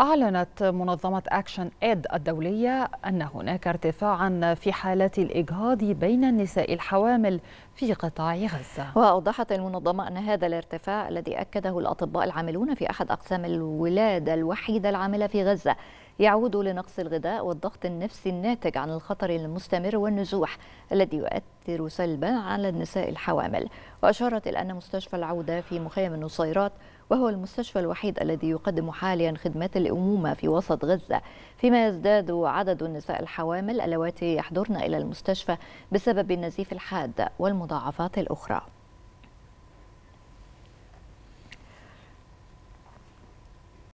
أعلنت منظمة أكشن إيد الدولية أن هناك ارتفاعا في حالات الإجهاض بين النساء الحوامل في قطاع غزة وأوضحت المنظمة أن هذا الارتفاع الذي أكده الأطباء العاملون في أحد أقسام الولادة الوحيدة العاملة في غزة يعود لنقص الغذاء والضغط النفسي الناتج عن الخطر المستمر والنزوح الذي يؤثر سلبا على النساء الحوامل وأشارت إلى أن مستشفى العودة في مخيم النصيرات وهو المستشفى الوحيد الذي يقدم حاليا خدمات الأمومة في وسط غزة فيما يزداد عدد النساء الحوامل اللواتي يحضرن إلى المستشفى بسبب النزيف الحاد والمضاعفات الأخرى